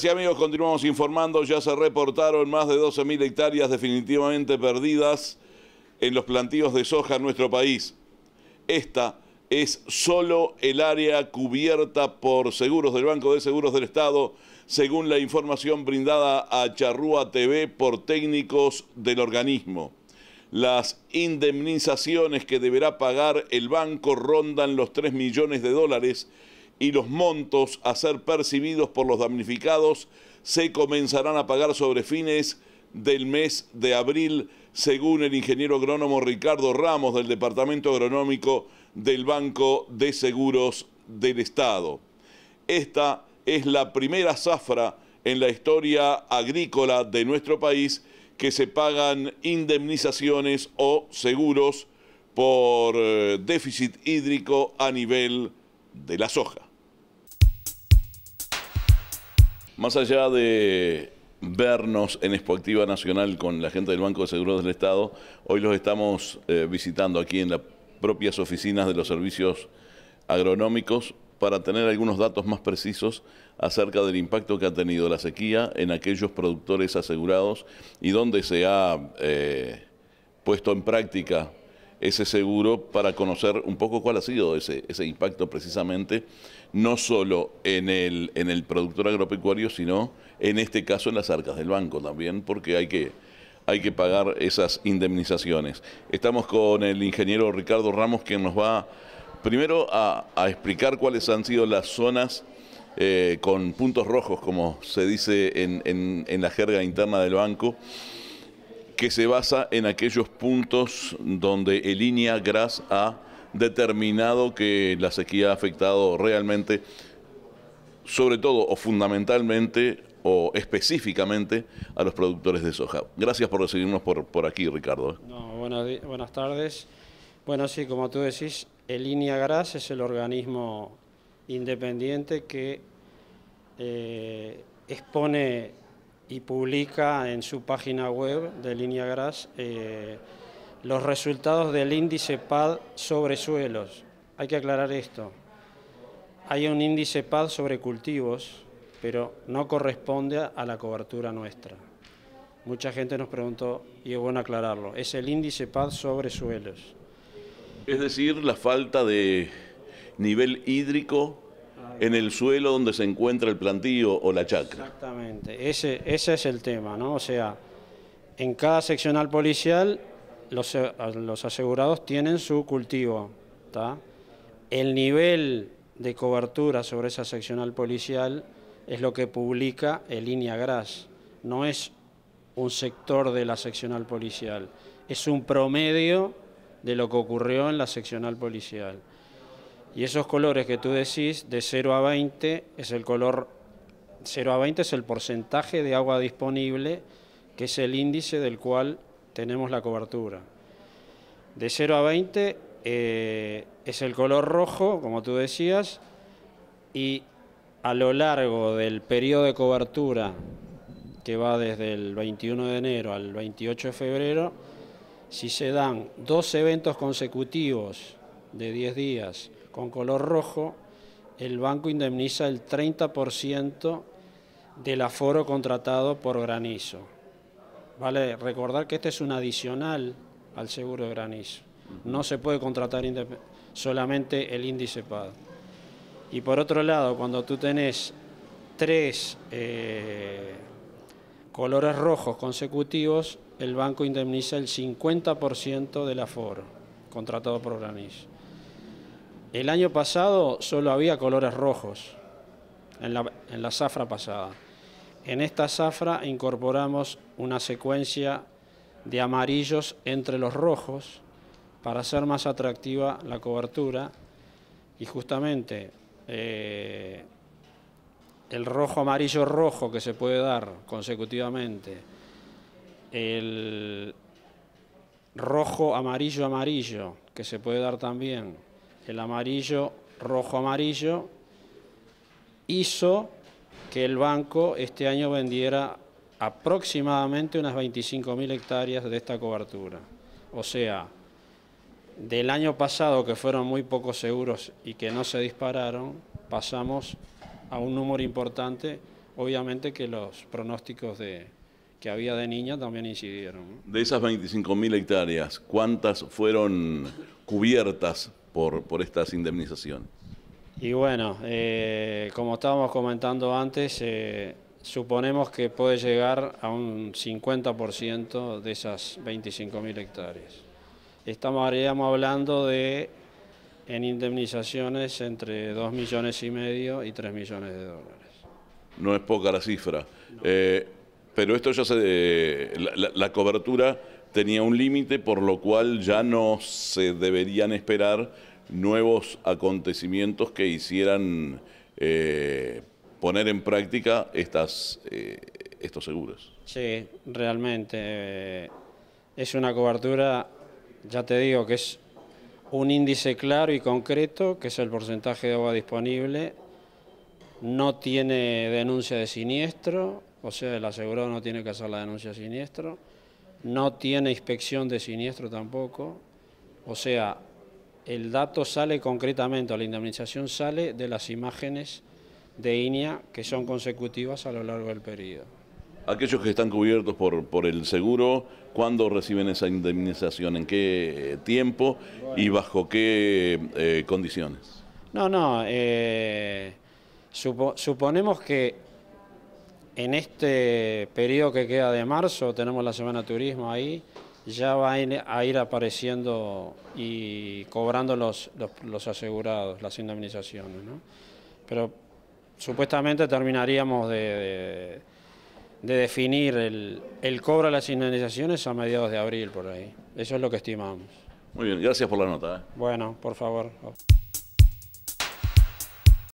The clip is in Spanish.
Gracias amigos, continuamos informando. Ya se reportaron más de 12.000 hectáreas definitivamente perdidas en los plantíos de soja en nuestro país. Esta es solo el área cubierta por seguros del Banco de Seguros del Estado, según la información brindada a Charrúa TV por técnicos del organismo. Las indemnizaciones que deberá pagar el banco rondan los 3 millones de dólares y los montos a ser percibidos por los damnificados se comenzarán a pagar sobre fines del mes de abril, según el ingeniero agrónomo Ricardo Ramos del Departamento Agronómico del Banco de Seguros del Estado. Esta es la primera zafra en la historia agrícola de nuestro país que se pagan indemnizaciones o seguros por eh, déficit hídrico a nivel de la soja. Más allá de vernos en Expoactiva Nacional con la gente del Banco de Seguros del Estado, hoy los estamos eh, visitando aquí en las propias oficinas de los servicios agronómicos para tener algunos datos más precisos acerca del impacto que ha tenido la sequía en aquellos productores asegurados y dónde se ha eh, puesto en práctica ese seguro para conocer un poco cuál ha sido ese, ese impacto precisamente, no solo en el, en el productor agropecuario, sino en este caso en las arcas del banco también, porque hay que, hay que pagar esas indemnizaciones. Estamos con el ingeniero Ricardo Ramos, que nos va primero a, explicar cuáles han sido las zonas eh, con puntos rojos, como se dice en, en la jerga interna del banco que se basa en aquellos puntos donde el GRAS ha determinado que la sequía ha afectado realmente, sobre todo o fundamentalmente o específicamente a los productores de soja. Gracias por recibirnos por, por aquí, Ricardo. ¿eh? buenas, tardes. Bueno, sí, como tú decís, el GRAS es el organismo independiente que eh, expone y publica en su página web de Línea Gras eh, los resultados del índice PAD sobre suelos. Hay que aclarar esto. Hay un índice PAD sobre cultivos, pero no corresponde a la cobertura nuestra. Mucha gente nos preguntó, y es bueno aclararlo, es el índice PAD sobre suelos. Es decir, la falta de nivel hídrico en el suelo donde se encuentra el plantillo o la chacra. Exactamente, ese, es el tema, ¿no? O sea, en cada seccional policial los, asegurados tienen su cultivo, El nivel de cobertura sobre esa seccional policial es lo que publica el línea GRAS, no es un sector de la seccional policial, es un promedio de lo que ocurrió en la seccional policial. Y esos colores que tú decís, de 0 a 20, es el color 0 a 20 es el porcentaje de agua disponible, que es el índice del cual tenemos la cobertura. De 0 a 20 eh, es el color rojo, como tú decías, y a lo largo del periodo de cobertura, que va desde el 21 de enero al 28 de febrero, si se dan dos eventos consecutivos de 10 días con color rojo, el banco indemniza el 30% del aforo contratado por granizo. Vale recordar que este es un adicional al seguro de granizo. No se puede contratar solamente el índice PAD. Y por otro lado, cuando tú tenés tres eh, colores rojos consecutivos, el banco indemniza el 50% del aforo contratado por granizo. El año pasado solo había colores rojos, en la, en zafra pasada. En esta zafra incorporamos una secuencia de amarillos entre los rojos para hacer más atractiva la cobertura y justamente eh, el rojo amarillo rojo que se puede dar consecutivamente, el rojo amarillo amarillo que se puede dar también el amarillo, rojo-amarillo, hizo que el banco este año vendiera aproximadamente unas 25.000 hectáreas de esta cobertura. O sea, del año pasado, que fueron muy pocos seguros y que no se dispararon, pasamos a un número importante, obviamente que los pronósticos de, que había de niña también incidieron. De esas 25.000 hectáreas, ¿cuántas fueron cubiertas por, estas indemnizaciones? Y bueno, eh, como estábamos comentando antes, eh, suponemos que puede llegar a un 50% de esas 25.000 hectáreas. Estamos hablando de en indemnizaciones entre 2 millones y medio y 3 millones de dólares. No es poca la cifra, eh, pero esto ya se... la cobertura tenía un límite, por lo cual ya no se deberían esperar nuevos acontecimientos que hicieran eh, poner en práctica estas, eh, estos seguros. Sí, realmente eh, es una cobertura, ya te digo, que es un índice claro y concreto, que es el porcentaje de agua disponible, no tiene denuncia de siniestro, o sea, el asegurado no tiene que hacer la denuncia de siniestro, no tiene inspección de siniestro tampoco, o sea, el dato sale concretamente, la indemnización sale de las imágenes de INEA que son consecutivas a lo largo del periodo. Aquellos que están cubiertos por, por el seguro, ¿cuándo reciben esa indemnización? ¿En qué eh, tiempo y bajo qué eh, condiciones? No, no, eh, suponemos que en este periodo que queda de marzo, tenemos la Semana Turismo ahí, ya va a ir apareciendo y cobrando los, los, asegurados, las indemnizaciones. Pero supuestamente terminaríamos de, definir el, el, cobro de las indemnizaciones a mediados de abril por ahí. Eso es lo que estimamos. Muy bien, gracias por la nota. ¿eh? Bueno, por favor.